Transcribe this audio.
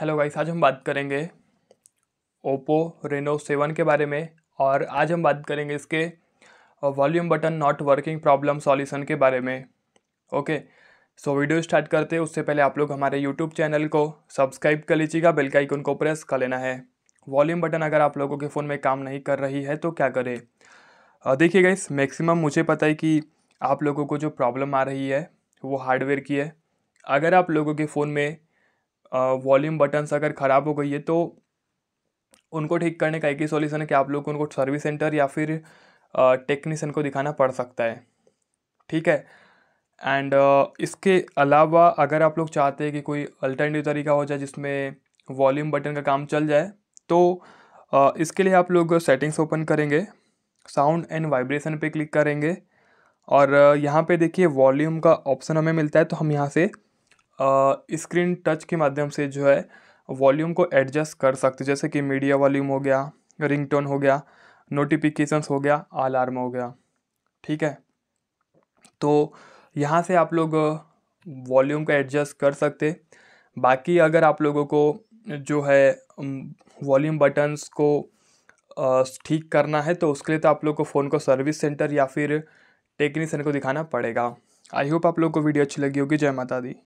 hello guys आज हम बात करेंगे ओप्पो रेनो सेवन के बारे में और आज हम बात करेंगे इसके volume button not working problem solution के बारे में ओके सो वीडियो स्टार्ट करते हैं उससे पहले आप लोग हमारे यूट्यूब चैनल को सब्सक्राइब कर लीजिएगा बेल का आइकन को प्रेस कर लेना है वॉल्यूम बटन अगर आप लोगों के फ़ोन में काम नहीं कर रही है तो क्या करें देखिए गाइस मैक्सिमम मुझे पता है कि आप लोगों को जो प्रॉब्लम आ रही है वो हार्डवेयर की है अगर आप लोगों के फ़ोन में वॉल्यूम बटन्स अगर ख़राब हो गई है तो उनको ठीक करने का एक ही सोल्यूशन है कि आप लोग को उनको सर्विस सेंटर या फिर टेक्नीसन को दिखाना पड़ सकता है ठीक है एंड इसके अलावा अगर आप लोग चाहते हैं कि कोई अल्टरनेटिव तरीका हो जाए जिसमें वॉल्यूम बटन का काम चल जाए तो इसके लिए आप लोग सेटिंग्स ओपन करेंगे साउंड एंड वाइब्रेशन पे क्लिक करेंगे और यहाँ पे देखिए वॉल्यूम का ऑप्शन हमें मिलता है तो हम यहाँ से स्क्रीन टच के माध्यम से जो है वॉल्यूम को एडजस्ट कर सकते जैसे कि मीडिया वॉल्यूम हो गया रिंगटोन हो गया नोटिफिकेशंस हो गया अलार्म हो गया ठीक है तो यहाँ से आप लोग वॉल्यूम को एडजस्ट कर सकते बाकी अगर आप लोगों को जो है वॉल्यूम बटन्स को ठीक करना है तो उसके लिए तो आप लोग को फ़ोन को सर्विस सेंटर या फिर टेक्नीशियन को दिखाना पड़ेगा आई होप आप लोग को वीडियो अच्छी लगी होगी जय माता दी